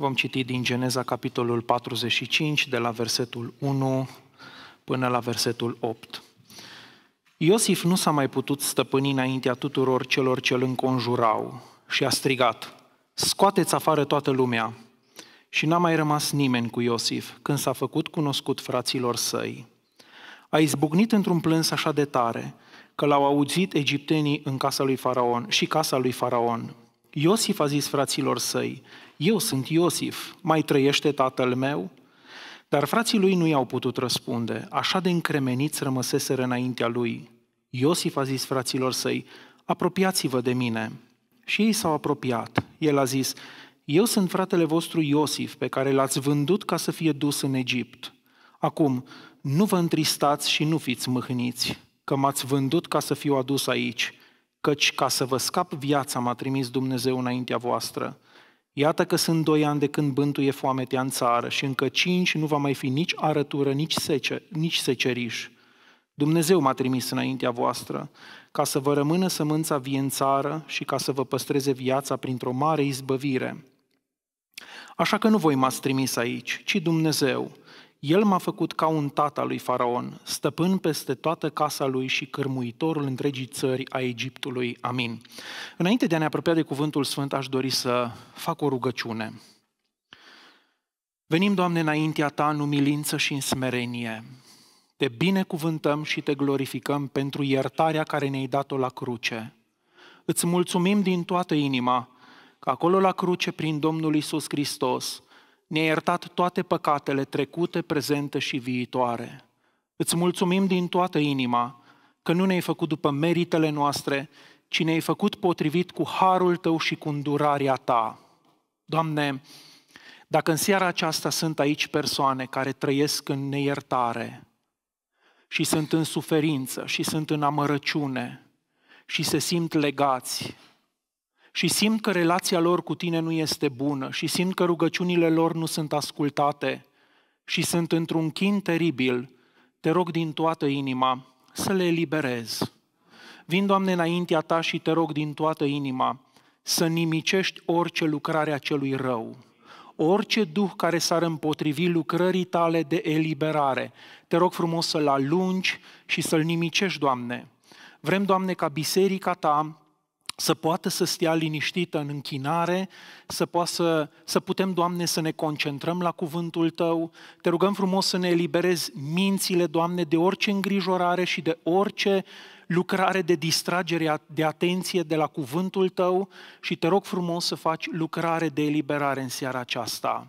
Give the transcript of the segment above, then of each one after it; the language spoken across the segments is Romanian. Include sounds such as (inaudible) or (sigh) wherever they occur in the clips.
Vom citi din Geneza, capitolul 45, de la versetul 1 până la versetul 8. Iosif nu s-a mai putut stăpâni înaintea tuturor celor ce îl înconjurau și a strigat, scoateți afară toată lumea! Și n-a mai rămas nimeni cu Iosif când s-a făcut cunoscut fraților săi. A izbucnit într-un plâns așa de tare că l-au auzit egiptenii în casa lui Faraon și casa lui Faraon, Iosif a zis fraților săi, eu sunt Iosif, mai trăiește tatăl meu? Dar frații lui nu i-au putut răspunde, așa de încremeniți rămăseseră înaintea lui. Iosif a zis fraților săi, apropiați-vă de mine. Și ei s-au apropiat. El a zis, eu sunt fratele vostru Iosif, pe care l-ați vândut ca să fie dus în Egipt. Acum, nu vă întristați și nu fiți mâhniți, că m-ați vândut ca să fiu adus aici căci ca să vă scap viața m-a trimis Dumnezeu înaintea voastră. Iată că sunt doi ani de când bântuie foametea în țară și încă cinci nu va mai fi nici arătură, nici, sece, nici seceriș. Dumnezeu m-a trimis înaintea voastră ca să vă rămână sămânța vie în țară și ca să vă păstreze viața printr-o mare izbăvire. Așa că nu voi m-ați trimis aici, ci Dumnezeu, el m-a făcut ca un tată lui Faraon, stăpân peste toată casa lui și cărmuitorul întregii țări a Egiptului. Amin. Înainte de a ne apropia de Cuvântul Sfânt, aș dori să fac o rugăciune. Venim, Doamne, înaintea Ta în umilință și în smerenie. Te binecuvântăm și te glorificăm pentru iertarea care ne-ai dat-o la cruce. Îți mulțumim din toată inima că acolo la cruce, prin Domnul Isus Hristos, ne-ai iertat toate păcatele trecute, prezente și viitoare. Îți mulțumim din toată inima că nu ne-ai făcut după meritele noastre, ci ne-ai făcut potrivit cu harul tău și cu îndurarea ta. Doamne, dacă în seara aceasta sunt aici persoane care trăiesc în neiertare și sunt în suferință și sunt în amărăciune și se simt legați și simt că relația lor cu tine nu este bună și simt că rugăciunile lor nu sunt ascultate și sunt într-un chin teribil, te rog din toată inima să le eliberezi. Vin, Doamne, înaintea Ta și te rog din toată inima să nimicești orice lucrare a celui rău, orice duh care s-ar împotrivi lucrării Tale de eliberare. Te rog frumos să-L alungi și să-L nimicești, Doamne. Vrem, Doamne, ca biserica Ta să poată să stea liniștită în închinare, să, poată, să putem, Doamne, să ne concentrăm la cuvântul Tău. Te rugăm frumos să ne eliberezi mințile, Doamne, de orice îngrijorare și de orice lucrare de distragere, de atenție de la cuvântul Tău și te rog frumos să faci lucrare de eliberare în seara aceasta.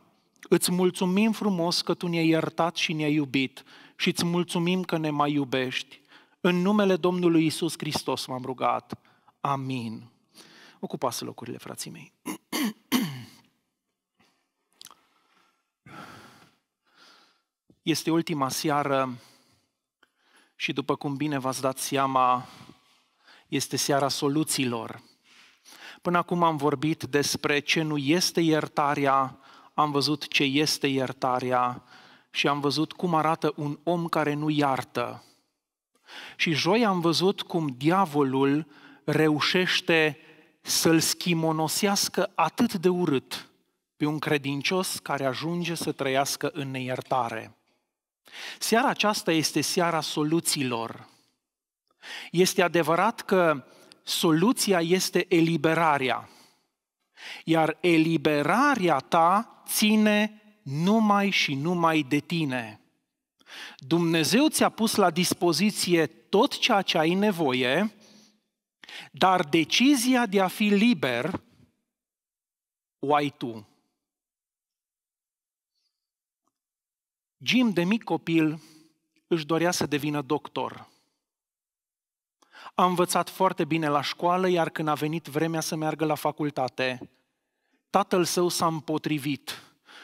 Îți mulțumim frumos că Tu ne-ai iertat și ne-ai iubit și îți mulțumim că ne mai iubești. În numele Domnului Isus Hristos m-am rugat. Amin. Ocupați locurile, frații mei. (clears throat) Este ultima seară și după cum bine v-ați dat seama, este seara soluțiilor. Până acum am vorbit despre ce nu este iertarea, am văzut ce este iertarea și am văzut cum arată un om care nu iartă. Și joi am văzut cum diavolul reușește să-l schimonosească atât de urât pe un credincios care ajunge să trăiască în neiertare. Seara aceasta este seara soluțiilor. Este adevărat că soluția este eliberarea, iar eliberarea ta ține numai și numai de tine. Dumnezeu ți-a pus la dispoziție tot ceea ce ai nevoie, dar decizia de a fi liber o ai tu. Jim, de mic copil, își dorea să devină doctor. A învățat foarte bine la școală, iar când a venit vremea să meargă la facultate, tatăl său s-a împotrivit,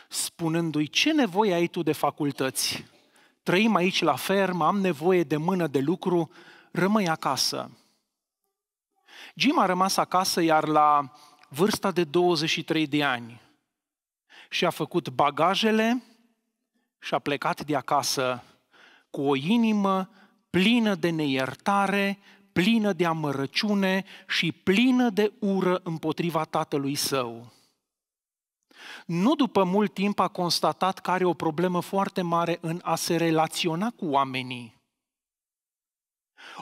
spunându-i, ce nevoie ai tu de facultăți? Trăim aici la fermă, am nevoie de mână de lucru, rămâi acasă. Jim a rămas acasă, iar la vârsta de 23 de ani și-a făcut bagajele și a plecat de acasă cu o inimă plină de neiertare, plină de amărăciune și plină de ură împotriva tatălui său. Nu după mult timp a constatat că are o problemă foarte mare în a se relaționa cu oamenii.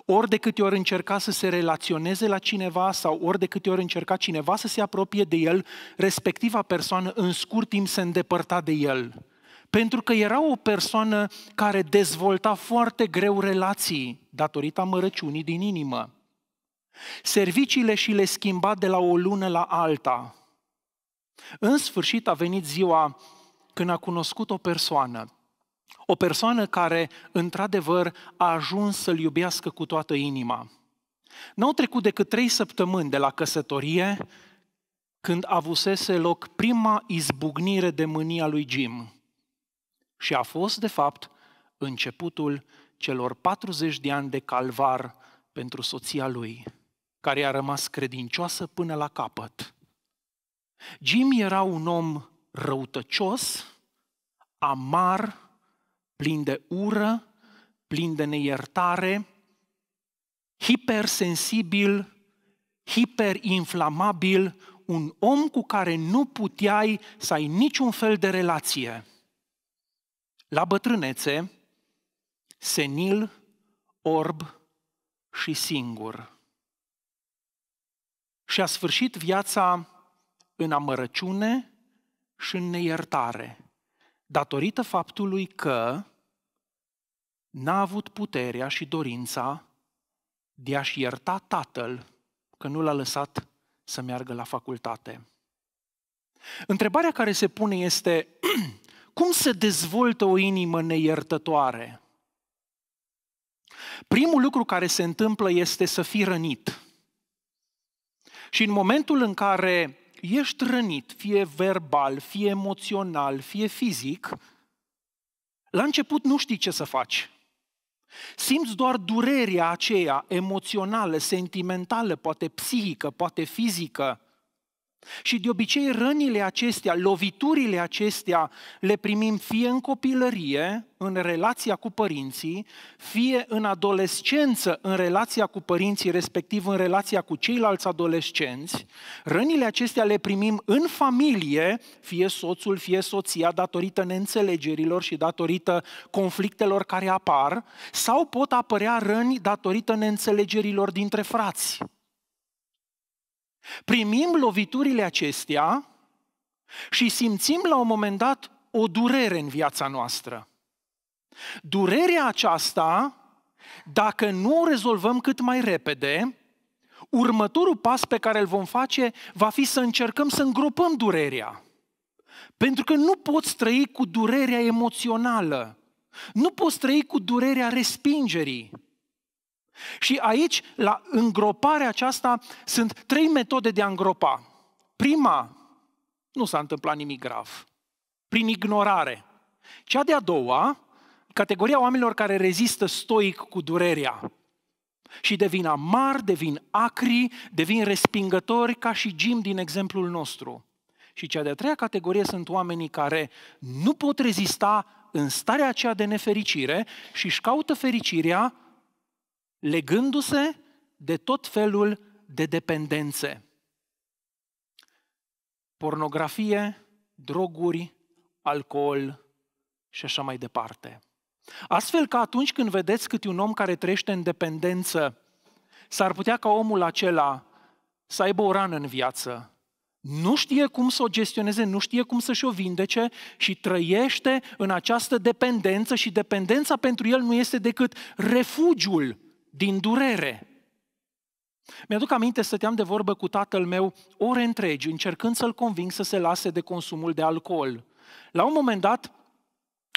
Ori de câte ori încerca să se relaționeze la cineva sau ori de câte ori încerca cineva să se apropie de el, respectiva persoană în scurt timp se îndepărta de el. Pentru că era o persoană care dezvolta foarte greu relații datorită mărăciunii din inimă. Serviciile și le schimba de la o lună la alta. În sfârșit a venit ziua când a cunoscut o persoană o persoană care, într-adevăr, a ajuns să-l iubească cu toată inima. N-au trecut decât trei săptămâni de la căsătorie când avusese loc prima izbucnire de mânia lui Jim. Și a fost, de fapt, începutul celor 40 de ani de calvar pentru soția lui, care a rămas credincioasă până la capăt. Jim era un om răutăcios, amar, plin de ură, plin de neiertare, hipersensibil, hiperinflamabil, un om cu care nu puteai să ai niciun fel de relație. La bătrânețe, senil, orb și singur. Și a sfârșit viața în amărăciune și în neiertare datorită faptului că n-a avut puterea și dorința de a-și ierta tatăl că nu l-a lăsat să meargă la facultate. Întrebarea care se pune este (clears throat) cum se dezvoltă o inimă neiertătoare? Primul lucru care se întâmplă este să fii rănit. Și în momentul în care ești rănit, fie verbal, fie emoțional, fie fizic, la început nu știi ce să faci. Simți doar durerea aceea emoțională, sentimentală, poate psihică, poate fizică. Și de obicei rănile acestea, loviturile acestea le primim fie în copilărie, în relația cu părinții, fie în adolescență, în relația cu părinții, respectiv în relația cu ceilalți adolescenți. Rănile acestea le primim în familie, fie soțul, fie soția, datorită neînțelegerilor și datorită conflictelor care apar, sau pot apărea răni datorită neînțelegerilor dintre frați Primim loviturile acestea și simțim la un moment dat o durere în viața noastră. Durerea aceasta, dacă nu o rezolvăm cât mai repede, următorul pas pe care îl vom face va fi să încercăm să îngropăm durerea. Pentru că nu poți trăi cu durerea emoțională, nu poți trăi cu durerea respingerii, și aici, la îngroparea aceasta, sunt trei metode de a îngropa. Prima, nu s-a întâmplat nimic grav, prin ignorare. Cea de-a doua, categoria oamenilor care rezistă stoic cu durerea și devin amar, devin acri, devin respingători, ca și Jim din exemplul nostru. Și cea de-a treia categorie sunt oamenii care nu pot rezista în starea aceea de nefericire și își caută fericirea legându-se de tot felul de dependențe. Pornografie, droguri, alcool și așa mai departe. Astfel că atunci când vedeți câte un om care trăiește în dependență, s-ar putea ca omul acela să aibă o rană în viață, nu știe cum să o gestioneze, nu știe cum să-și o vindece și trăiește în această dependență și dependența pentru el nu este decât refugiul din durere. Mi-aduc aminte, stăteam de vorbă cu tatăl meu ore întregi, încercând să-l conving să se lase de consumul de alcool. La un moment dat,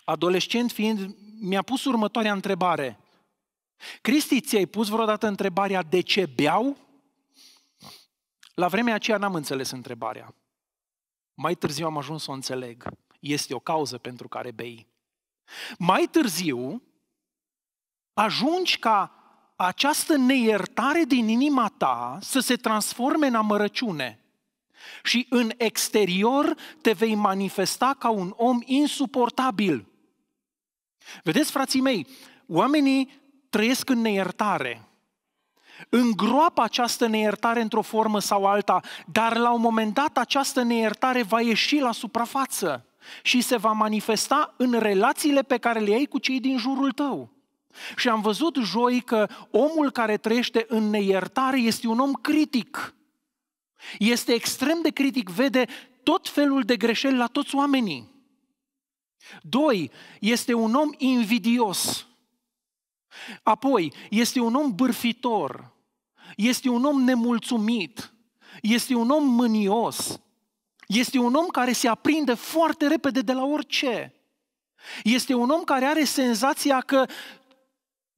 adolescent fiind, mi-a pus următoarea întrebare. Cristi, ți-ai pus vreodată întrebarea de ce beau? La vremea aceea n-am înțeles întrebarea. Mai târziu am ajuns să o înțeleg. Este o cauză pentru care bei. Mai târziu ajungi ca această neiertare din inima ta să se transforme în amărăciune și în exterior te vei manifesta ca un om insuportabil. Vedeți, frații mei, oamenii trăiesc în neiertare. Îngroapă această neiertare într-o formă sau alta, dar la un moment dat această neiertare va ieși la suprafață și se va manifesta în relațiile pe care le ai cu cei din jurul tău. Și am văzut joi că omul care trăiește în neiertare este un om critic. Este extrem de critic, vede tot felul de greșeli la toți oamenii. Doi, este un om invidios. Apoi, este un om bârfitor. Este un om nemulțumit. Este un om mânios. Este un om care se aprinde foarte repede de la orice. Este un om care are senzația că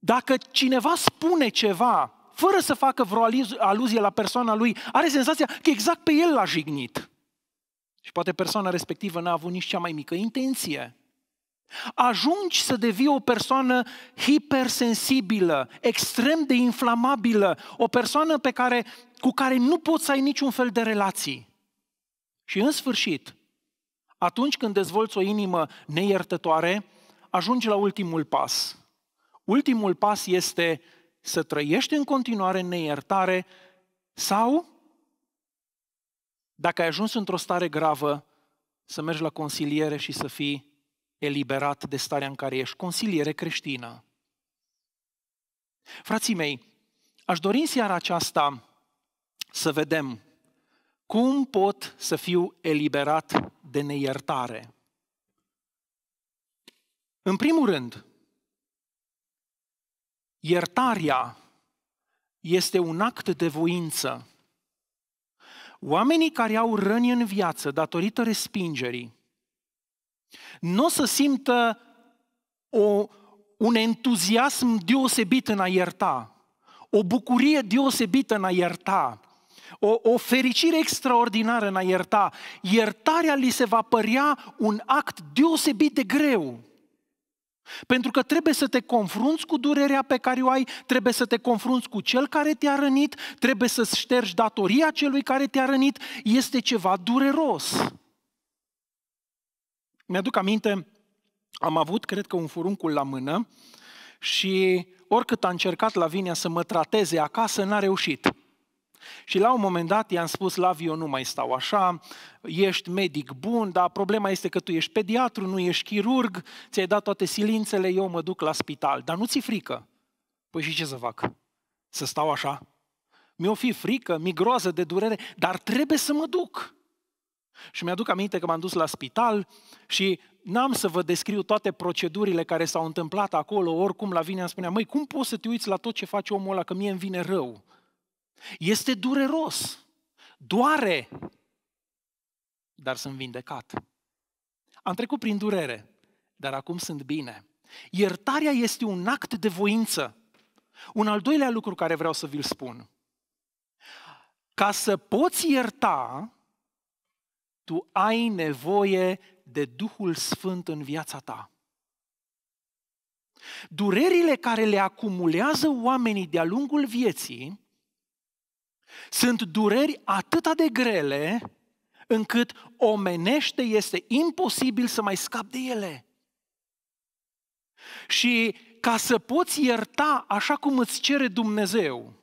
dacă cineva spune ceva, fără să facă vreo aluzie la persoana lui, are senzația că exact pe el l-a jignit. Și poate persoana respectivă n-a avut nici cea mai mică intenție. Ajungi să devii o persoană hipersensibilă, extrem de inflamabilă, o persoană pe care, cu care nu poți să ai niciun fel de relații. Și în sfârșit, atunci când dezvolți o inimă neiertătoare, ajungi la ultimul pas – Ultimul pas este să trăiești în continuare neiertare sau, dacă ai ajuns într-o stare gravă, să mergi la consiliere și să fii eliberat de starea în care ești, consiliere creștină. Frații mei, aș dori în seara aceasta să vedem cum pot să fiu eliberat de neiertare. În primul rând, Iertarea este un act de voință. Oamenii care au răni în viață datorită respingerii nu o să simtă o, un entuziasm deosebit în a ierta, o bucurie deosebită în a ierta, o, o fericire extraordinară în a ierta. Iertarea li se va părea un act deosebit de greu. Pentru că trebuie să te confrunți cu durerea pe care o ai, trebuie să te confrunți cu cel care te-a rănit, trebuie să ștergi datoria celui care te-a rănit, este ceva dureros. Mi-aduc aminte, am avut, cred că, un furuncul la mână și oricât a încercat la vinea să mă trateze acasă, n-a reușit. Și la un moment dat i-am spus, Lavi, eu nu mai stau așa, ești medic bun, dar problema este că tu ești pediatru, nu ești chirurg, ți-ai dat toate silințele, eu mă duc la spital. Dar nu ți frică? Păi și ce să fac? Să stau așa? Mi-o fi frică, mi groază de durere, dar trebuie să mă duc. Și mi-aduc aminte că m-am dus la spital și n-am să vă descriu toate procedurile care s-au întâmplat acolo, oricum la vine îmi spunea, măi, cum poți să te uiți la tot ce face omul ăla, că mie îmi vine rău. Este dureros, doare, dar sunt vindecat. Am trecut prin durere, dar acum sunt bine. Iertarea este un act de voință. Un al doilea lucru care vreau să vi-l spun. Ca să poți ierta, tu ai nevoie de Duhul Sfânt în viața ta. Durerile care le acumulează oamenii de-a lungul vieții sunt dureri atât de grele încât omenește este imposibil să mai scap de ele. Și ca să poți ierta așa cum îți cere Dumnezeu,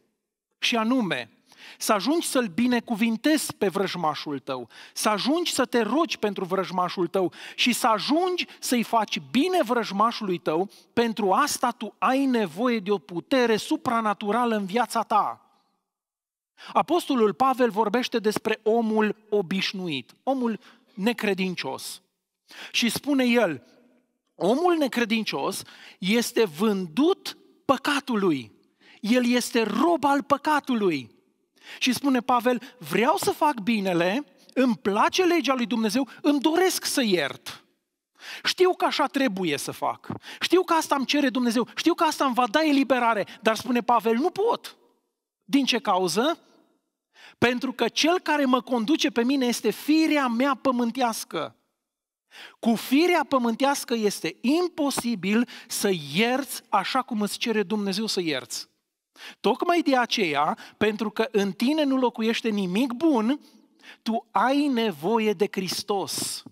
și anume, să ajungi să-l binecuvintezi pe vrăjmașul tău, să ajungi să te rogi pentru vrăjmașul tău și să ajungi să-i faci bine vrăjmașului tău, pentru asta tu ai nevoie de o putere supranaturală în viața ta. Apostolul Pavel vorbește despre omul obișnuit, omul necredincios. Și spune el, omul necredincios este vândut păcatului. El este rob al păcatului. Și spune Pavel, vreau să fac binele, îmi place legea lui Dumnezeu, îmi doresc să iert. Știu că așa trebuie să fac. Știu că asta îmi cere Dumnezeu. Știu că asta îmi va da eliberare. Dar spune Pavel, nu pot. Din ce cauză? Pentru că cel care mă conduce pe mine este firea mea pământească. Cu firea pământească este imposibil să ierți așa cum îți cere Dumnezeu să ierți. Tocmai de aceea, pentru că în tine nu locuiește nimic bun, tu ai nevoie de Hristos.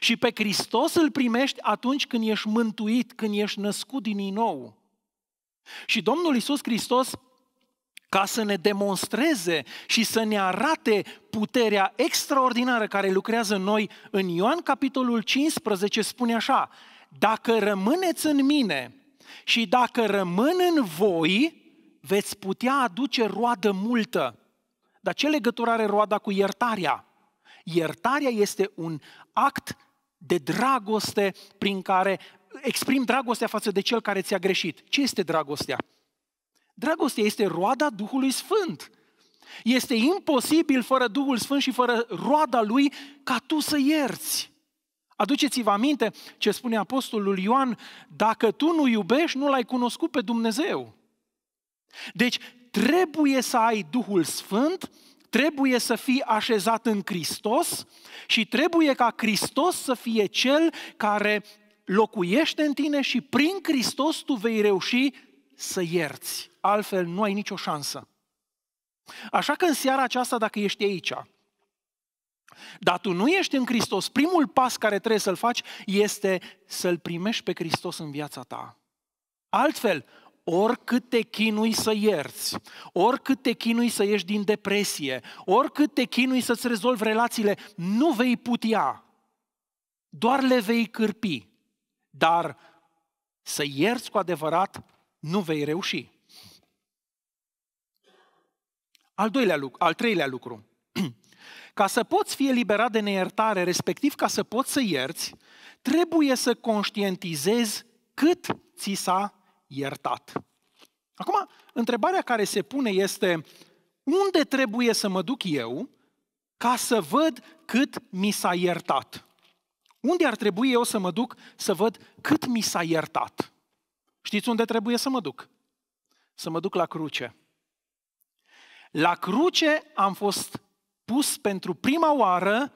Și pe Hristos îl primești atunci când ești mântuit, când ești născut din nou. Și Domnul Isus Hristos ca să ne demonstreze și să ne arate puterea extraordinară care lucrează în noi. În Ioan capitolul 15 spune așa, dacă rămâneți în mine și dacă rămân în voi, veți putea aduce roadă multă. Dar ce legătură are roada cu iertarea? Iertarea este un act de dragoste prin care exprim dragostea față de cel care ți-a greșit. Ce este dragostea? Dragostea este roada Duhului Sfânt. Este imposibil fără Duhul Sfânt și fără roada Lui ca tu să ierți. Aduceți-vă aminte ce spune Apostolul Ioan, dacă tu nu iubești, nu l-ai cunoscut pe Dumnezeu. Deci trebuie să ai Duhul Sfânt, trebuie să fii așezat în Hristos și trebuie ca Hristos să fie Cel care locuiește în tine și prin Hristos tu vei reuși să ierți, altfel nu ai nicio șansă. Așa că în seara aceasta, dacă ești aici, dar tu nu ești în Hristos, primul pas care trebuie să-l faci este să-l primești pe Hristos în viața ta. Altfel, oricât te chinui să ierți, oricât te chinui să ieși din depresie, oricât te chinui să-ți rezolvi relațiile, nu vei putea. Doar le vei cârpi. Dar să ierți cu adevărat nu vei reuși. Al, doilea lucru, al treilea lucru. (clears throat) Ca să poți fi eliberat de neiertare, respectiv ca să poți să ierți, trebuie să conștientizezi cât ți s-a iertat. Acum, întrebarea care se pune este unde trebuie să mă duc eu ca să văd cât mi s-a iertat? Unde ar trebui eu să mă duc să văd cât mi s-a iertat? Știți unde trebuie să mă duc? Să mă duc la cruce. La cruce am fost pus pentru prima oară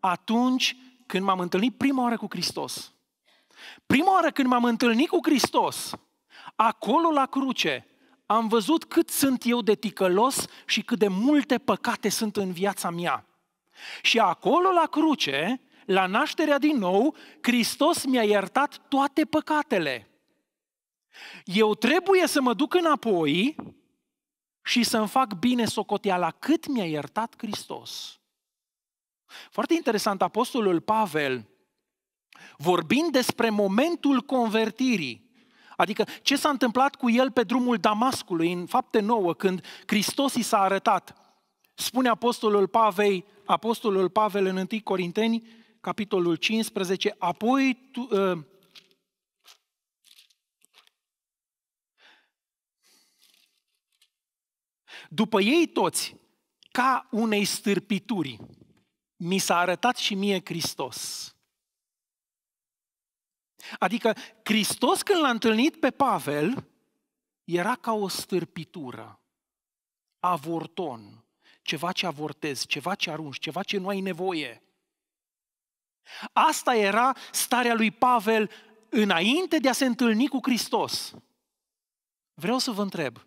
atunci când m-am întâlnit prima oară cu Hristos. Prima oară când m-am întâlnit cu Hristos, acolo la cruce, am văzut cât sunt eu de ticălos și cât de multe păcate sunt în viața mea. Și acolo la cruce, la nașterea din nou, Hristos mi-a iertat toate păcatele. Eu trebuie să mă duc înapoi și să-mi fac bine la cât mi-a iertat Hristos. Foarte interesant, Apostolul Pavel, vorbind despre momentul convertirii, Adică ce s-a întâmplat cu el pe drumul Damascului, în fapte nouă, când Hristos i s-a arătat. Spune Apostolul Pavel, Apostolul Pavel în 1 Corinteni, capitolul 15, apoi tu, uh, după ei toți, ca unei stârpituri, mi s-a arătat și mie Hristos. Adică Hristos când l-a întâlnit pe Pavel, era ca o stârpitură, avorton, ceva ce avortezi, ceva ce arunci, ceva ce nu ai nevoie. Asta era starea lui Pavel înainte de a se întâlni cu Hristos. Vreau să vă întreb,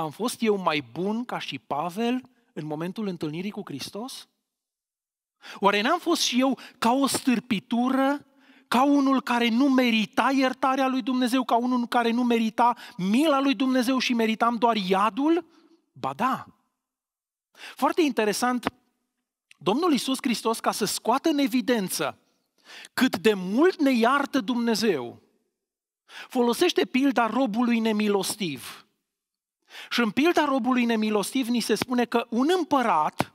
am fost eu mai bun ca și Pavel în momentul întâlnirii cu Hristos? Oare n-am fost și eu ca o stârpitură, ca unul care nu merita iertarea lui Dumnezeu, ca unul care nu merita mila lui Dumnezeu și meritam doar iadul? Ba da. Foarte interesant, Domnul Iisus Hristos, ca să scoată în evidență cât de mult ne iartă Dumnezeu, folosește pilda robului nemilostiv. Și în pilda robului nemilostiv ni se spune că un împărat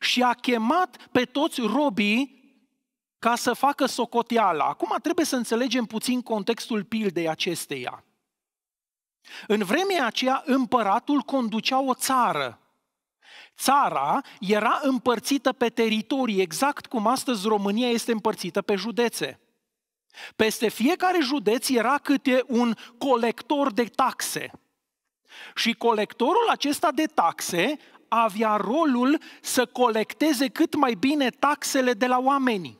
și a chemat pe toți robii ca să facă socoteala. Acum trebuie să înțelegem puțin contextul pildei acesteia. În vremea aceea, împăratul conducea o țară. Țara era împărțită pe teritorii, exact cum astăzi România este împărțită pe județe. Peste fiecare județ era câte un colector de taxe. Și colectorul acesta de taxe avea rolul să colecteze cât mai bine taxele de la oamenii.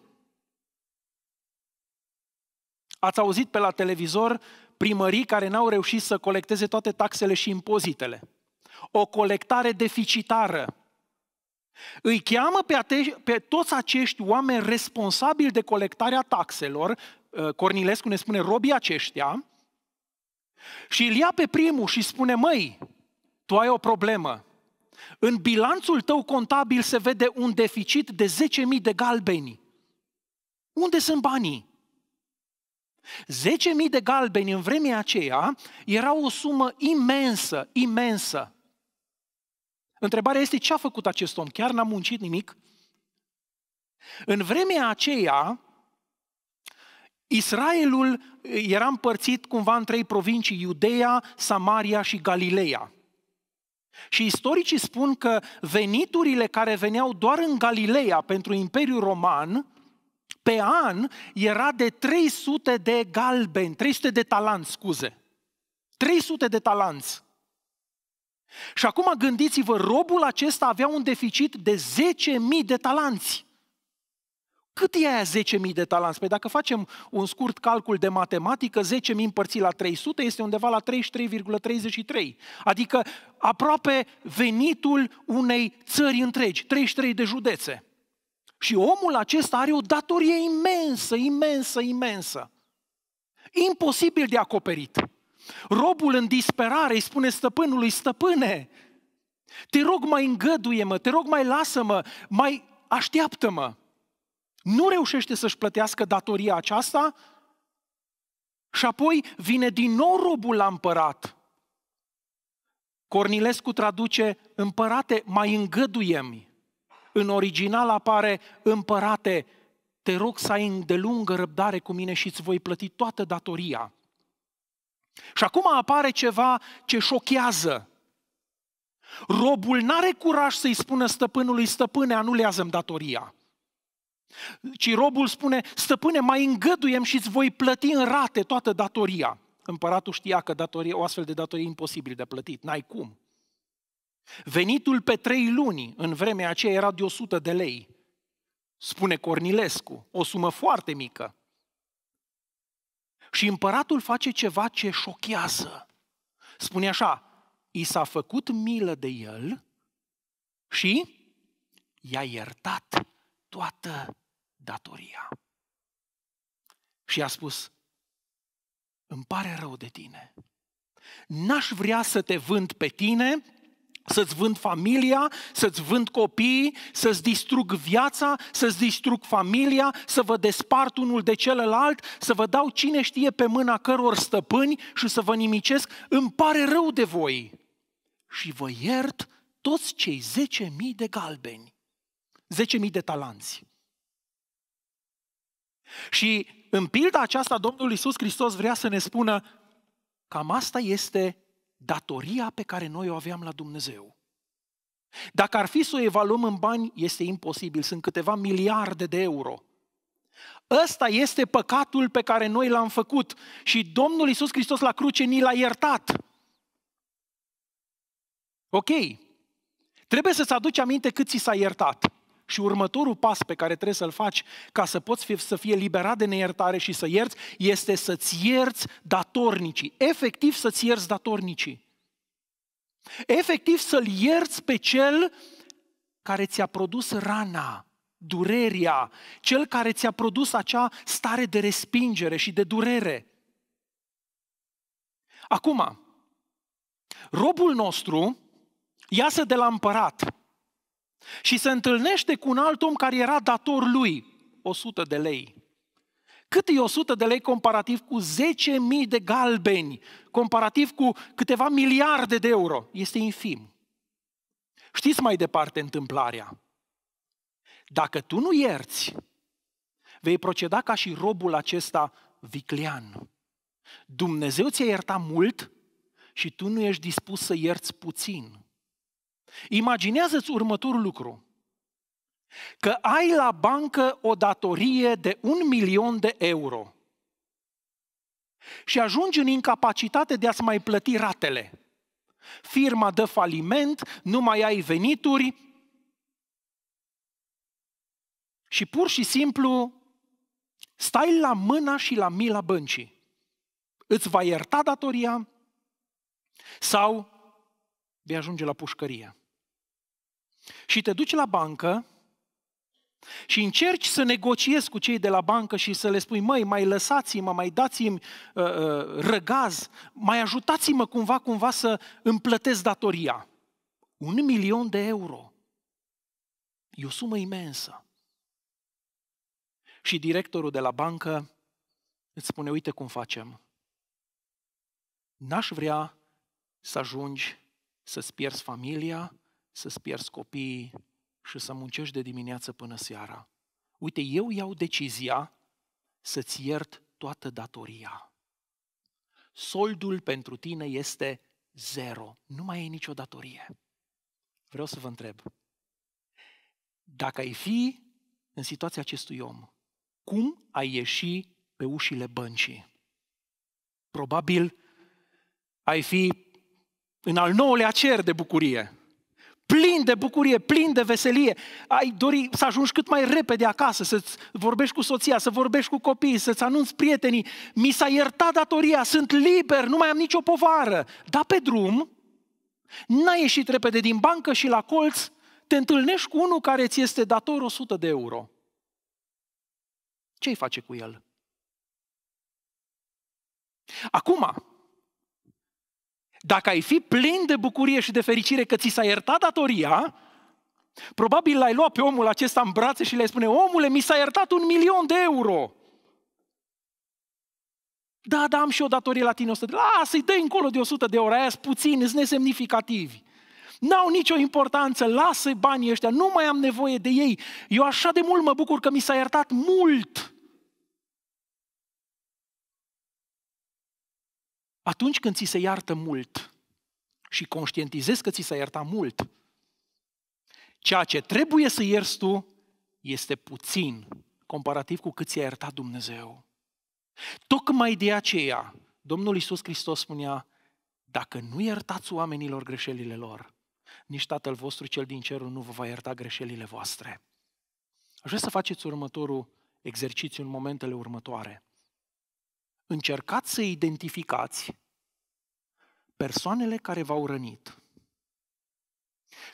Ați auzit pe la televizor primării care n-au reușit să colecteze toate taxele și impozitele. O colectare deficitară. Îi cheamă pe, ate- pe toți acești oameni responsabili de colectarea taxelor, uh, Cornilescu ne spune robii aceștia, și îl ia pe primul și spune, măi, tu ai o problemă. În bilanțul tău contabil se vede un deficit de 10.000 de galbeni. Unde sunt banii? 10.000 de galbeni în vremea aceea era o sumă imensă, imensă. Întrebarea este ce a făcut acest om? Chiar n-a muncit nimic? În vremea aceea, Israelul eh, era împărțit cumva în trei provincii, Iudeea, Samaria și Galileea. Și istoricii spun că veniturile care veneau doar în Galileea pentru Imperiul Roman, pe an, era de 300 de galbeni, 300 de talanți, scuze. 300 de talanți. Și acum gândiți-vă, robul acesta avea un deficit de 10.000 de talanți. Cât e aia 10.000 de talanți? Păi dacă facem un scurt calcul de matematică, 10.000 împărțit la 300 este undeva la 33,33. Adică aproape venitul unei țări întregi, 33 de județe. Și omul acesta are o datorie imensă, imensă, imensă. Imposibil de acoperit. Robul în disperare îi spune stăpânului, stăpâne, te rog mai îngăduie-mă, te rog mai lasă-mă, mai așteaptă-mă nu reușește să-și plătească datoria aceasta și apoi vine din nou robul la împărat. Cornilescu traduce, împărate, mai îngăduiem. În original apare, împărate, te rog să ai îndelungă răbdare cu mine și îți voi plăti toată datoria. Și acum apare ceva ce șochează. Robul n-are curaj să-i spună stăpânului, stăpâne, anulează-mi datoria. Ci robul spune, stăpâne, mai îngăduiem și îți voi plăti în rate toată datoria. Împăratul știa că datorie, o astfel de datorie e imposibil de plătit, n-ai cum. Venitul pe trei luni în vremea aceea era de 100 de lei, spune Cornilescu, o sumă foarte mică. Și împăratul face ceva ce șochează. Spune așa, i s-a făcut milă de el și i-a iertat toată datoria. Și a spus, îmi pare rău de tine. N-aș vrea să te vând pe tine, să-ți vând familia, să-ți vând copiii, să-ți distrug viața, să-ți distrug familia, să vă despart unul de celălalt, să vă dau cine știe pe mâna căror stăpâni și să vă nimicesc. Îmi pare rău de voi. Și vă iert toți cei zece mii de galbeni. 10.000 de talanți. Și în pilda aceasta Domnul Iisus Hristos vrea să ne spună cam asta este datoria pe care noi o aveam la Dumnezeu. Dacă ar fi să o evaluăm în bani, este imposibil, sunt câteva miliarde de euro. Ăsta este păcatul pe care noi l-am făcut și Domnul Iisus Hristos la cruce ni l-a iertat. Ok, trebuie să-ți aduci aminte cât ți s-a iertat. Și următorul pas pe care trebuie să-l faci ca să poți fi, să fie liberat de neiertare și să ierți, este să-ți ierți datornicii. Efectiv să-ți ierți datornicii. Efectiv să-l ierți pe cel care ți-a produs rana, dureria, cel care ți-a produs acea stare de respingere și de durere. Acum, robul nostru iasă de la împărat și se întâlnește cu un alt om care era dator lui 100 de lei. Cât e 100 de lei comparativ cu 10.000 de galbeni, comparativ cu câteva miliarde de euro? Este infim. Știți mai departe întâmplarea. Dacă tu nu ierți, vei proceda ca și robul acesta viclean. Dumnezeu ți-a iertat mult și tu nu ești dispus să ierți puțin. Imaginează-ți următorul lucru. Că ai la bancă o datorie de un milion de euro și ajungi în incapacitate de a-ți mai plăti ratele. Firma dă faliment, nu mai ai venituri și pur și simplu stai la mâna și la mila băncii. Îți va ierta datoria sau vei ajunge la pușcărie și te duci la bancă și încerci să negociezi cu cei de la bancă și să le spui, măi, mai lăsați-mă, mai dați-mi uh, uh, răgaz, mai ajutați-mă cumva, cumva să îmi plătesc datoria. Un milion de euro. E o sumă imensă. Și directorul de la bancă îți spune, uite cum facem. N-aș vrea să ajungi să-ți pierzi familia, să-ți pierzi copiii și să muncești de dimineață până seara. Uite, eu iau decizia să-ți iert toată datoria. Soldul pentru tine este zero. Nu mai ai nicio datorie. Vreau să vă întreb. Dacă ai fi în situația acestui om, cum ai ieși pe ușile băncii? Probabil ai fi în al nouălea cer de bucurie plin de bucurie, plin de veselie. Ai dori să ajungi cât mai repede acasă, să vorbești cu soția, să vorbești cu copiii, să-ți anunți prietenii. Mi s-a iertat datoria, sunt liber, nu mai am nicio povară. Dar pe drum, n-ai ieșit repede din bancă și la colț, te întâlnești cu unul care ți este dator 100 de euro. Ce-i face cu el? Acum, dacă ai fi plin de bucurie și de fericire că ți s-a iertat datoria, probabil l-ai luat pe omul acesta în brațe și le-ai spune, omule, mi s-a iertat un milion de euro. Da, da, am și o datorie la tine 100 de Lasă-i, dă încolo de 100 de euro, aia puțini, sunt nesemnificativi. N-au nicio importanță, lasă banii ăștia, nu mai am nevoie de ei. Eu așa de mult mă bucur că mi s-a iertat mult. Atunci când ți se iartă mult și conștientizezi că ți s-a iertat mult, ceea ce trebuie să ierți tu este puțin comparativ cu cât ți-a iertat Dumnezeu. Tocmai de aceea, Domnul Iisus Hristos spunea, dacă nu iertați oamenilor greșelile lor, nici Tatăl vostru cel din cer nu vă va ierta greșelile voastre. Aș vrea să faceți următorul exercițiu în momentele următoare încercați să identificați persoanele care v-au rănit.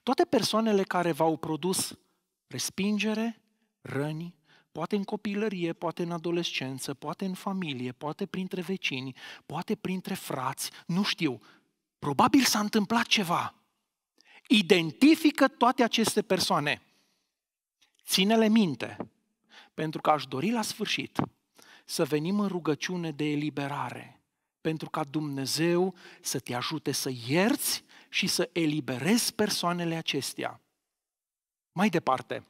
Toate persoanele care v-au produs respingere, răni, poate în copilărie, poate în adolescență, poate în familie, poate printre vecini, poate printre frați, nu știu. Probabil s-a întâmplat ceva. Identifică toate aceste persoane. Ține-le minte, pentru că aș dori la sfârșit să venim în rugăciune de eliberare, pentru ca Dumnezeu să te ajute să ierți și să eliberezi persoanele acestea. Mai departe,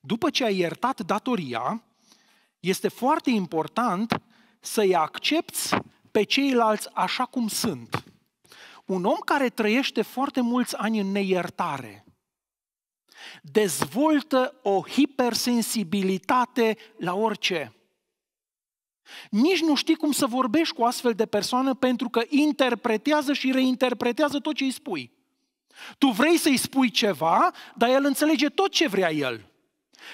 după ce ai iertat datoria, este foarte important să-i accepti pe ceilalți așa cum sunt. Un om care trăiește foarte mulți ani în neiertare dezvoltă o hipersensibilitate la orice. Nici nu știi cum să vorbești cu astfel de persoană pentru că interpretează și reinterpretează tot ce îi spui. Tu vrei să-i spui ceva, dar el înțelege tot ce vrea el.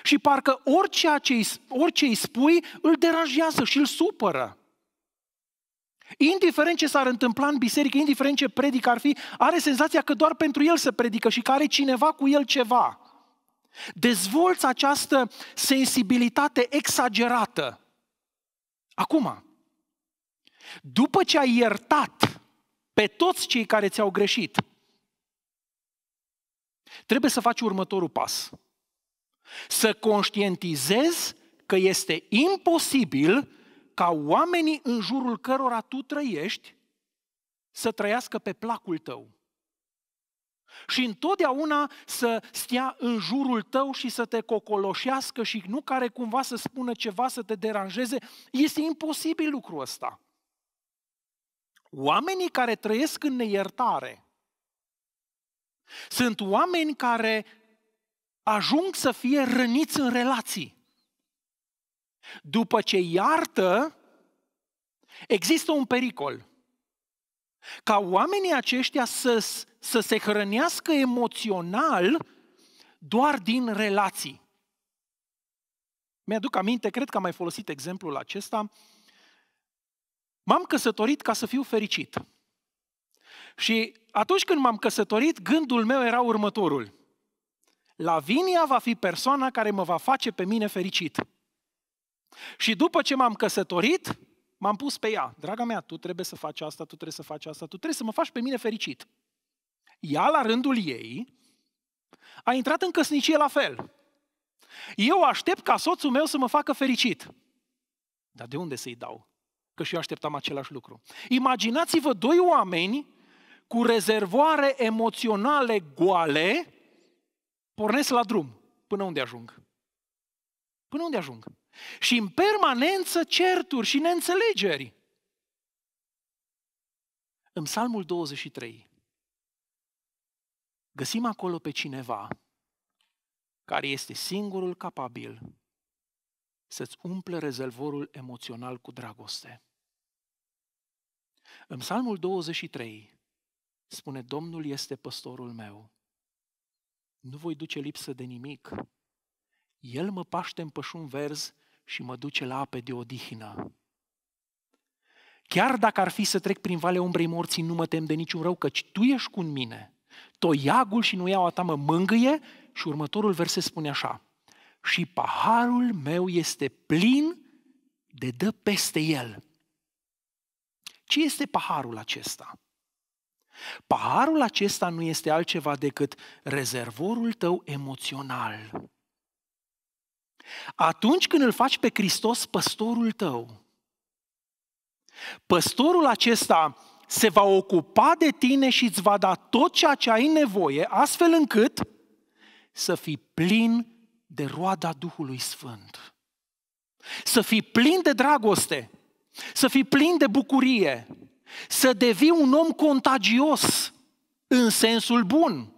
Și parcă orice, orice îi spui îl deranjează și îl supără. Indiferent ce s-ar întâmpla în biserică, indiferent ce predică ar fi, are senzația că doar pentru el se predică și că are cineva cu el ceva. Dezvolți această sensibilitate exagerată Acum, după ce ai iertat pe toți cei care ți-au greșit, trebuie să faci următorul pas. Să conștientizezi că este imposibil ca oamenii în jurul cărora tu trăiești să trăiască pe placul tău și întotdeauna să stea în jurul tău și să te cocoloșească și nu care cumva să spună ceva, să te deranjeze, este imposibil lucrul ăsta. Oamenii care trăiesc în neiertare sunt oameni care ajung să fie răniți în relații. După ce iartă, există un pericol. Ca oamenii aceștia să, să se hrănească emoțional doar din relații. Mi-aduc aminte, cred că am mai folosit exemplul acesta. M-am căsătorit ca să fiu fericit. Și atunci când m-am căsătorit, gândul meu era următorul. Lavinia va fi persoana care mă va face pe mine fericit. Și după ce m-am căsătorit, M-am pus pe ea. Draga mea, tu trebuie să faci asta, tu trebuie să faci asta, tu trebuie să mă faci pe mine fericit. Ea, la rândul ei, a intrat în căsnicie la fel. Eu aștept ca soțul meu să mă facă fericit. Dar de unde să-i dau? Că și eu așteptam același lucru. Imaginați-vă doi oameni cu rezervoare emoționale goale, pornesc la drum. Până unde ajung? Până unde ajung? și în permanență certuri și neînțelegeri. În Psalmul 23 găsim acolo pe cineva care este singurul capabil să-ți umple rezervorul emoțional cu dragoste. În Psalmul 23 spune Domnul este păstorul meu. Nu voi duce lipsă de nimic. El mă paște în pășun verzi și mă duce la ape de odihnă. Chiar dacă ar fi să trec prin valea umbrei morții, nu mă tem de niciun rău, căci Tu ești cu mine. Toiagul și nuiaua ta mă mângâie și următorul verset spune așa. Și paharul meu este plin de dă peste el. Ce este paharul acesta? Paharul acesta nu este altceva decât rezervorul tău emoțional. Atunci când îl faci pe Hristos păstorul tău, păstorul acesta se va ocupa de tine și îți va da tot ceea ce ai nevoie, astfel încât să fii plin de roada Duhului Sfânt. Să fii plin de dragoste, să fii plin de bucurie, să devii un om contagios în sensul bun.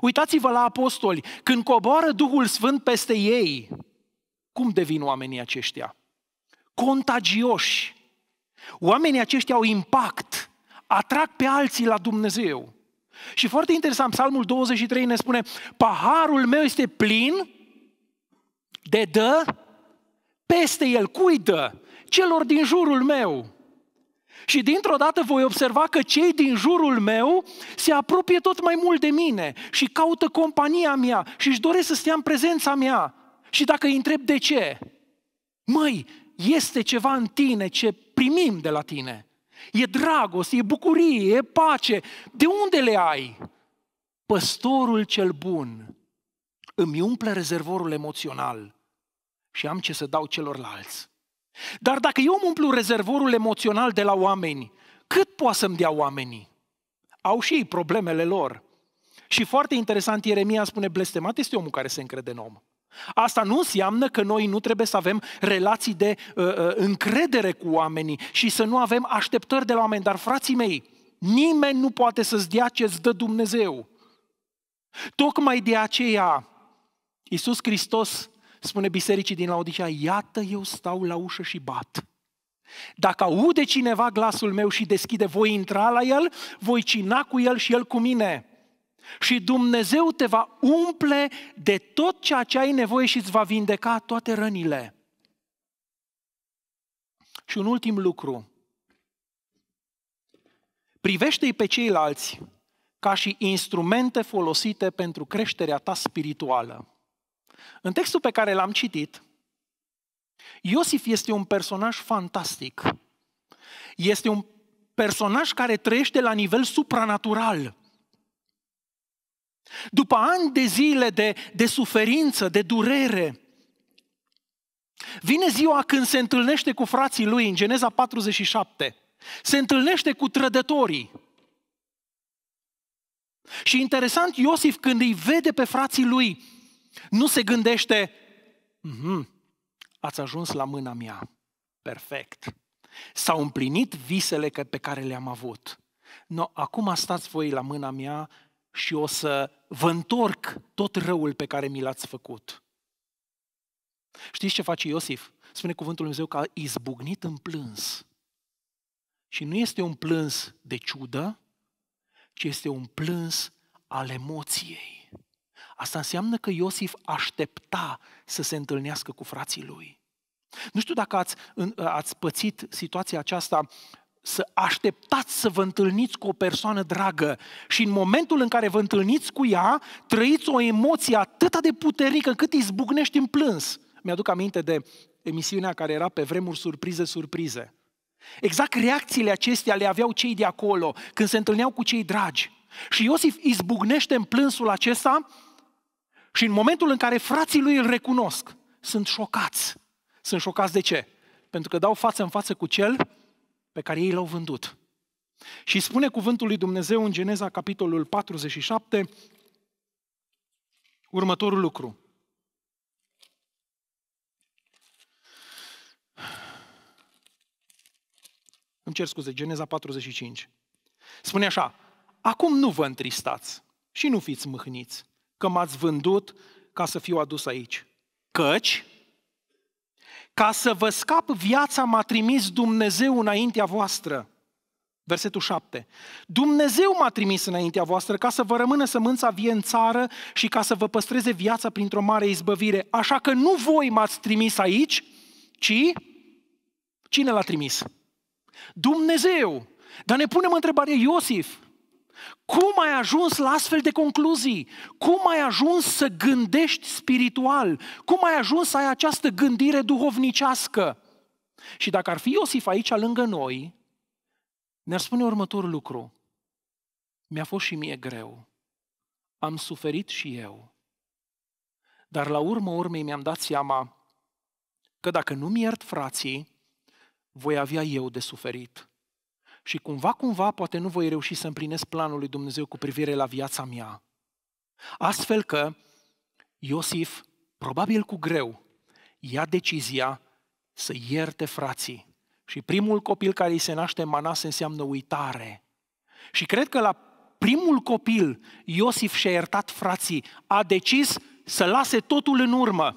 Uitați-vă la apostoli, când coboară Duhul Sfânt peste ei, cum devin oamenii aceștia? Contagioși. Oamenii aceștia au impact, atrag pe alții la Dumnezeu. Și foarte interesant, Psalmul 23 ne spune, paharul meu este plin de dă peste el, cui dă? Celor din jurul meu. Și dintr-o dată voi observa că cei din jurul meu se apropie tot mai mult de mine și caută compania mea și își doresc să stea în prezența mea. Și dacă îi întreb de ce, măi, este ceva în tine ce primim de la tine. E dragoste, e bucurie, e pace. De unde le ai? Păstorul cel bun îmi umple rezervorul emoțional și am ce să dau celorlalți. Dar dacă eu îmi umplu rezervorul emoțional de la oameni, cât poate să-mi dea oamenii? Au și ei problemele lor. Și foarte interesant, Ieremia spune, blestemat este omul care se încrede în om. Asta nu înseamnă că noi nu trebuie să avem relații de uh, uh, încredere cu oamenii și să nu avem așteptări de la oameni. Dar, frații mei, nimeni nu poate să-ți dea ce îți dă Dumnezeu. Tocmai de aceea, Iisus Hristos spune bisericii din Laodicea, iată eu stau la ușă și bat. Dacă aude cineva glasul meu și deschide, voi intra la el, voi cina cu el și el cu mine. Și Dumnezeu te va umple de tot ceea ce ai nevoie și îți va vindeca toate rănile. Și un ultim lucru. Privește-i pe ceilalți ca și instrumente folosite pentru creșterea ta spirituală. În textul pe care l-am citit, Iosif este un personaj fantastic. Este un personaj care trăiește la nivel supranatural. După ani de zile de, de suferință, de durere, vine ziua când se întâlnește cu frații lui în Geneza 47. Se întâlnește cu trădătorii. Și interesant, Iosif când îi vede pe frații lui, nu se gândește, mm-hmm, ați ajuns la mâna mea, perfect. S-au împlinit visele pe care le-am avut. No, acum stați voi la mâna mea și o să vă întorc tot răul pe care mi l-ați făcut. Știți ce face Iosif? Spune cuvântul Lui Dumnezeu că a izbucnit în plâns. Și nu este un plâns de ciudă, ci este un plâns al emoției. Asta înseamnă că Iosif aștepta să se întâlnească cu frații lui. Nu știu dacă ați, ați pățit situația aceasta să așteptați să vă întâlniți cu o persoană dragă și în momentul în care vă întâlniți cu ea, trăiți o emoție atât de puternică încât zbucnești în plâns. Mi-aduc aminte de emisiunea care era pe vremuri surprize, surprize. Exact reacțiile acestea le aveau cei de acolo când se întâlneau cu cei dragi. Și Iosif izbucnește în plânsul acesta și în momentul în care frații lui îl recunosc, sunt șocați. Sunt șocați de ce? Pentru că dau față în față cu cel pe care ei l-au vândut. Și spune cuvântul lui Dumnezeu în Geneza, capitolul 47, următorul lucru. Îmi cer scuze, Geneza 45. Spune așa, acum nu vă întristați și nu fiți mâhniți, că m-ați vândut ca să fiu adus aici. Căci ca să vă scap viața m-a trimis Dumnezeu înaintea voastră. Versetul 7. Dumnezeu m-a trimis înaintea voastră ca să vă rămână sămânța vie în țară și ca să vă păstreze viața printr-o mare izbăvire. Așa că nu voi m-ați trimis aici, ci cine l-a trimis? Dumnezeu. Dar ne punem întrebarea Iosif. Cum ai ajuns la astfel de concluzii? Cum ai ajuns să gândești spiritual? Cum ai ajuns să ai această gândire duhovnicească? Și dacă ar fi Iosif aici lângă noi, ne-ar spune următorul lucru. Mi-a fost și mie greu. Am suferit și eu. Dar la urmă urmei mi-am dat seama că dacă nu-mi iert frații, voi avea eu de suferit și cumva, cumva, poate nu voi reuși să împlinesc planul lui Dumnezeu cu privire la viața mea. Astfel că Iosif, probabil cu greu, ia decizia să ierte frații. Și primul copil care îi se naște Manase înseamnă uitare. Și cred că la primul copil Iosif și-a iertat frații, a decis să lase totul în urmă.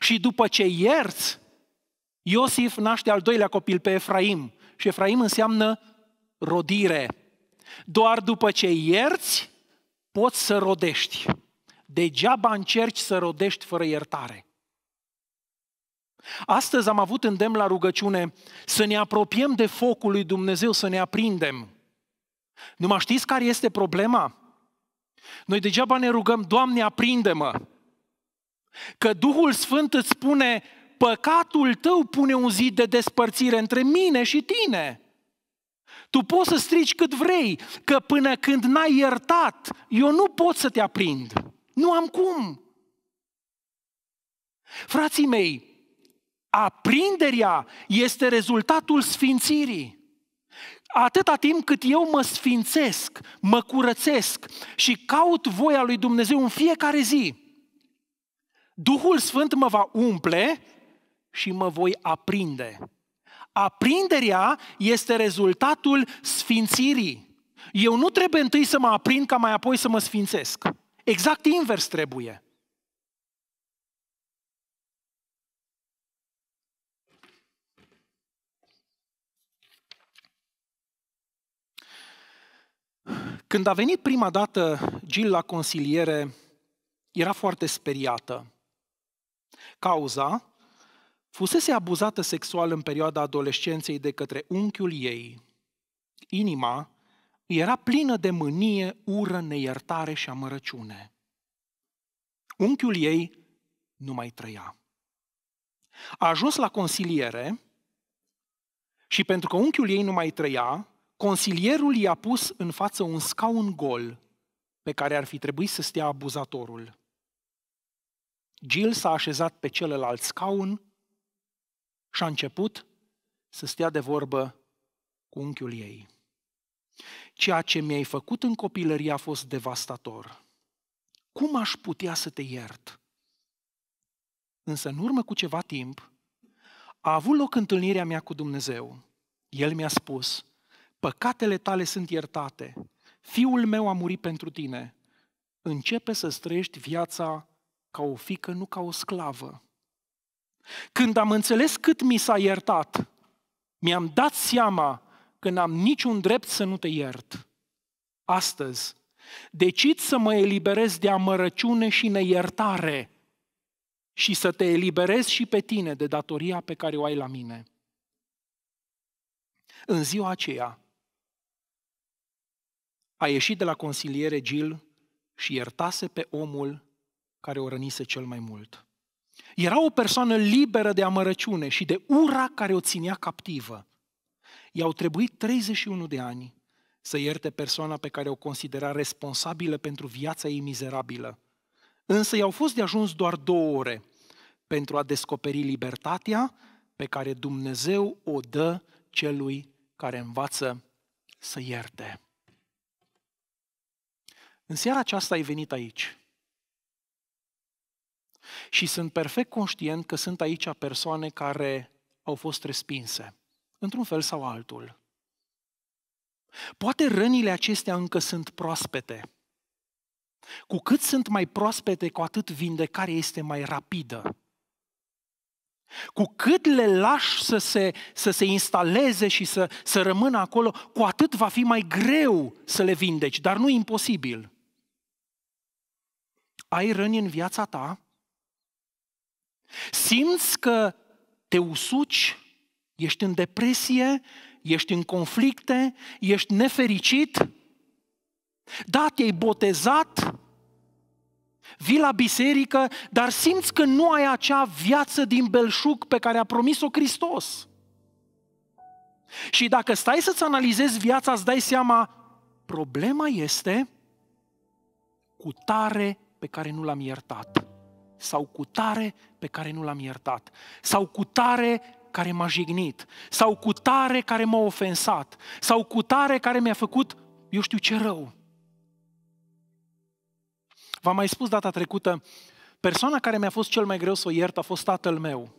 Și după ce ierți, Iosif naște al doilea copil pe Efraim și Efraim înseamnă rodire. Doar după ce ierți, poți să rodești. Degeaba încerci să rodești fără iertare. Astăzi am avut îndemn la rugăciune să ne apropiem de focul lui Dumnezeu, să ne aprindem. Nu mă știți care este problema? Noi degeaba ne rugăm, Doamne, aprinde-mă! Că Duhul Sfânt îți spune, păcatul tău pune un zid de despărțire între mine și tine. Tu poți să strici cât vrei, că până când n-ai iertat, eu nu pot să te aprind. Nu am cum. Frații mei, aprinderea este rezultatul sfințirii. Atâta timp cât eu mă sfințesc, mă curățesc și caut voia lui Dumnezeu în fiecare zi, Duhul Sfânt mă va umple și mă voi aprinde. Aprinderea este rezultatul sfințirii. Eu nu trebuie întâi să mă aprind ca mai apoi să mă sfințesc. Exact invers trebuie. Când a venit prima dată Gil la consiliere, era foarte speriată. Cauza Fusese abuzată sexual în perioada adolescenței de către unchiul ei. Inima era plină de mânie, ură, neiertare și amărăciune. Unchiul ei nu mai trăia. A ajuns la consiliere și pentru că unchiul ei nu mai trăia, consilierul i-a pus în față un scaun gol pe care ar fi trebuit să stea abuzatorul. Jill s-a așezat pe celălalt scaun și a început să stea de vorbă cu unchiul ei. Ceea ce mi-ai făcut în copilărie a fost devastator. Cum aș putea să te iert? Însă în urmă cu ceva timp a avut loc întâlnirea mea cu Dumnezeu. El mi-a spus, păcatele tale sunt iertate, fiul meu a murit pentru tine, începe să străiești viața ca o fică, nu ca o sclavă. Când am înțeles cât mi s-a iertat, mi-am dat seama că n-am niciun drept să nu te iert. Astăzi, decid să mă eliberez de amărăciune și neiertare și să te eliberez și pe tine de datoria pe care o ai la mine. În ziua aceea, a ieșit de la consiliere Gil și iertase pe omul care o rănise cel mai mult. Era o persoană liberă de amărăciune și de ura care o ținea captivă. I-au trebuit 31 de ani să ierte persoana pe care o considera responsabilă pentru viața ei mizerabilă. Însă i-au fost de ajuns doar două ore pentru a descoperi libertatea pe care Dumnezeu o dă celui care învață să ierte. În seara aceasta ai venit aici și sunt perfect conștient că sunt aici persoane care au fost respinse, într-un fel sau altul. Poate rănile acestea încă sunt proaspete. Cu cât sunt mai proaspete, cu atât vindecarea este mai rapidă. Cu cât le lași să se, să se instaleze și să, să rămână acolo, cu atât va fi mai greu să le vindeci, dar nu imposibil. Ai răni în viața ta Simți că te usuci, ești în depresie, ești în conflicte, ești nefericit? Da, te-ai botezat, vii la biserică, dar simți că nu ai acea viață din belșug pe care a promis-o Hristos. Și dacă stai să-ți analizezi viața, îți dai seama, problema este cu tare pe care nu l-am iertat sau cu tare pe care nu l-am iertat, sau cu tare care m-a jignit, sau cu tare care m-a ofensat, sau cu tare care mi-a făcut eu știu ce rău. V-am mai spus data trecută, persoana care mi-a fost cel mai greu să o iert a fost tatăl meu.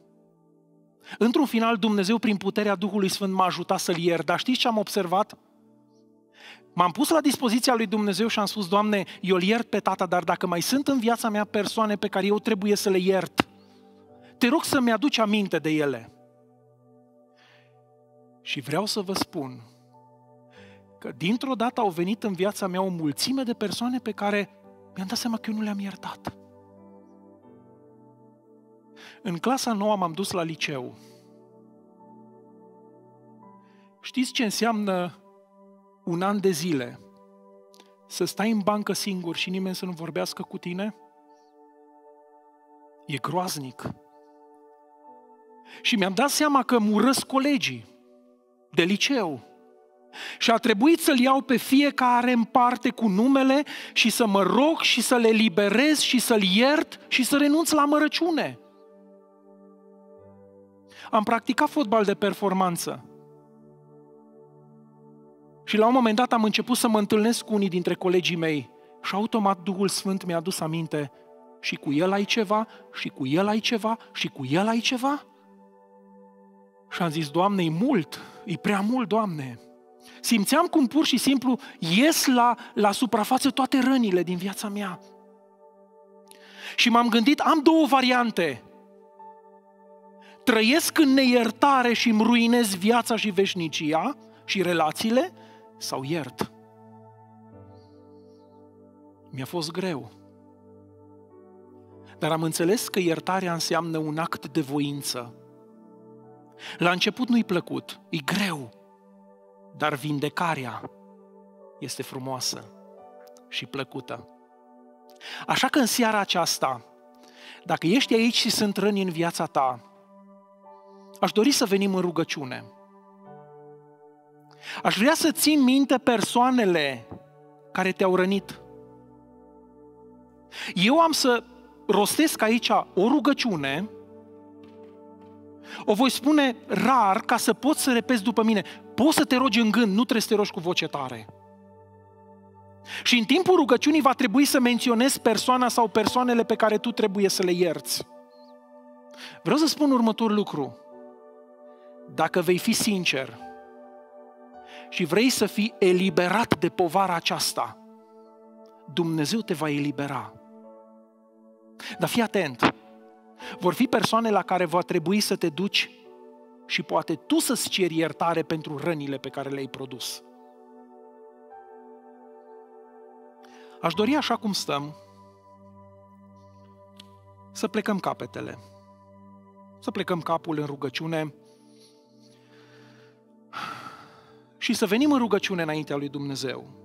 Într-un final, Dumnezeu, prin puterea Duhului Sfânt, m-a ajutat să-l iert, dar știți ce am observat? M-am pus la dispoziția lui Dumnezeu și am spus, Doamne, eu îl iert pe tata, dar dacă mai sunt în viața mea persoane pe care eu trebuie să le iert, te rog să-mi aduci aminte de ele. Și vreau să vă spun că dintr-o dată au venit în viața mea o mulțime de persoane pe care mi-am dat seama că eu nu le-am iertat. În clasa nouă m-am dus la liceu. Știți ce înseamnă un an de zile să stai în bancă singur și nimeni să nu vorbească cu tine? E groaznic. Și mi-am dat seama că murăsc colegii de liceu. Și a trebuit să-l iau pe fiecare în parte cu numele și să mă rog și să le liberez și să-l iert și să renunț la mărăciune. Am practicat fotbal de performanță. Și la un moment dat am început să mă întâlnesc cu unii dintre colegii mei și automat Duhul Sfânt mi-a dus aminte și cu el ai ceva, și cu el ai ceva, și cu el ai ceva? Și am zis, Doamne, e mult, e prea mult, Doamne. Simțeam cum pur și simplu ies la, la suprafață toate rănile din viața mea. Și m-am gândit, am două variante. Trăiesc în neiertare și îmi ruinez viața și veșnicia și relațiile – sau iert. Mi-a fost greu. Dar am înțeles că iertarea înseamnă un act de voință. La început nu-i plăcut, e greu, dar vindecarea este frumoasă și plăcută. Așa că în seara aceasta, dacă ești aici și sunt răni în viața ta, aș dori să venim în rugăciune – Aș vrea să ții minte persoanele care te-au rănit. Eu am să rostesc aici o rugăciune, o voi spune rar ca să poți să repezi după mine. Poți să te rogi în gând, nu trebuie să te rogi cu voce tare. Și în timpul rugăciunii va trebui să menționezi persoana sau persoanele pe care tu trebuie să le ierți. Vreau să spun următorul lucru. Dacă vei fi sincer, și vrei să fii eliberat de povara aceasta, Dumnezeu te va elibera. Dar fii atent! Vor fi persoane la care va trebui să te duci și poate tu să-ți ceri iertare pentru rănile pe care le-ai produs. Aș dori așa cum stăm să plecăm capetele, să plecăm capul în rugăciune, și să venim în rugăciune înaintea lui Dumnezeu.